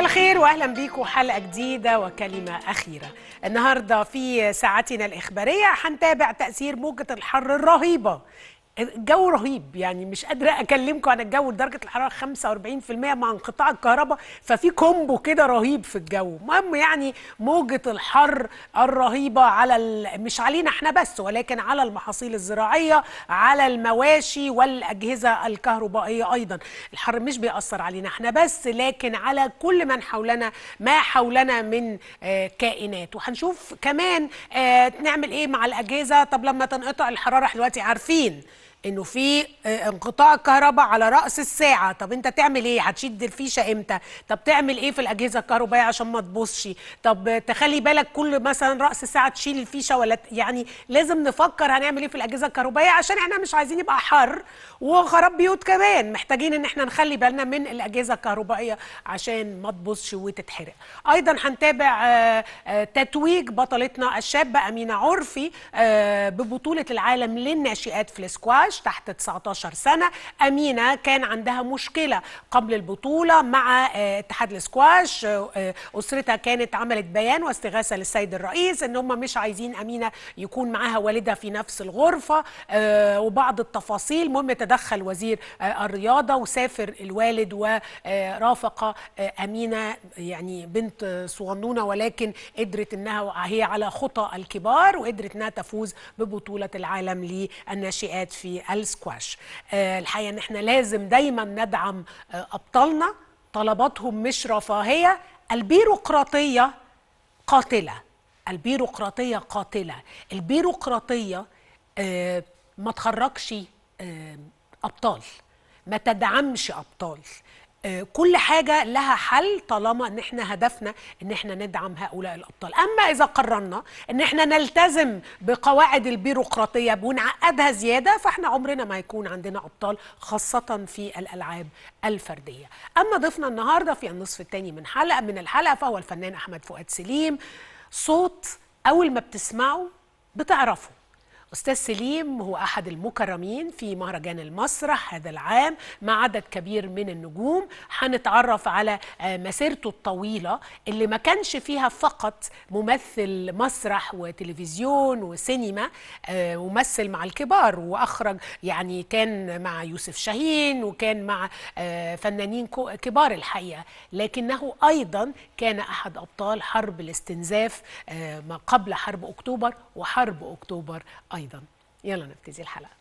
مساء الخير واهلا بيكم حلقه جديده وكلمه اخيره النهارده في ساعتنا الاخباريه هنتابع تاثير موجه الحر الرهيبه الجو رهيب يعني مش قادره اكلمكم عن الجو لدرجه الحراره 45% مع انقطاع الكهرباء ففي كومبو كده رهيب في الجو المهم يعني موجه الحر الرهيبه على ال... مش علينا احنا بس ولكن على المحاصيل الزراعيه على المواشي والاجهزه الكهربائيه ايضا الحر مش بيأثر علينا احنا بس لكن على كل من حولنا ما حولنا من آه، كائنات وهنشوف كمان آه، نعمل ايه مع الاجهزه طب لما تنقطع الحراره احنا دلوقتي عارفين انه في آه، انقطاع الكهرباء على راس الساعه طب انت تعمل ايه هتشد الفيشه امتى طب تعمل ايه في الاجهزه الكهربائيه عشان ما تبصش طب تخلي بالك كل مثلا راس الساعه تشيل الفيشه ولا يعني لازم نفكر هنعمل ايه في الاجهزه الكهربائيه عشان احنا مش عايزين يبقى حر وخراب بيوت كمان محتاجين ان احنا نخلي بالنا من الاجهزه الكهربائيه عشان ما تبصش وتتحرق ايضا هنتابع آه، آه، تتويج بطلتنا الشابه امينه عرفي ببطوله العالم للناشئات في السكواد العرش تحت 19 سنة أمينة كان عندها مشكلة قبل البطولة مع آه، اتحاد الاسكواش آه، آه، أسرتها كانت عملت بيان واستغاثة للسيد الرئيس أن هم مش عايزين أمينة يكون معاها والدها في نفس الغرفة وبعض التفاصيل المهم تدخل وزير الرياضة وسافر الوالد ورافق أمينة يعني بنت صغنونة ولكن قدرت أنها هي على خطى الكبار وقدرت أنها تفوز ببطولة العالم للناشئات في السكواش آه، الحقيقه ان احنا لازم دايما ندعم آه، ابطالنا طلباتهم مش رفاهيه البيروقراطيه قاتله البيروقراطيه قاتله البيروقراطيه آه، ما تخرجش ابطال ما تدعمش ابطال آه، كل حاجة لها حل طالما ان احنا هدفنا ان احنا ندعم هؤلاء الابطال اما اذا قررنا ان احنا نلتزم بقواعد البيروقراطية ونعقدها زيادة فاحنا عمرنا ما يكون عندنا ابطال خاصة في الالعاب الفردية اما ضيفنا النهاردة في النصف الثاني من حلقة من الحلقة فهو الفنان احمد فؤاد سليم صوت اول ما بتسمعه بتعرفه أستاذ سليم هو أحد المكرمين في مهرجان المسرح هذا العام مع عدد كبير من النجوم هنتعرف على آه، مسيرته الطويلة اللي ما كانش فيها فقط ممثل مسرح وتلفزيون وسينما ومثل آه، مع الكبار وأخرج يعني كان مع يوسف شاهين وكان مع آه، فنانين كبار الحقيقة لكنه أيضا كان أحد أبطال حرب الاستنزاف ما قبل حرب أكتوبر وحرب أكتوبر أيضا أيضا يلا نبتدي الحلقة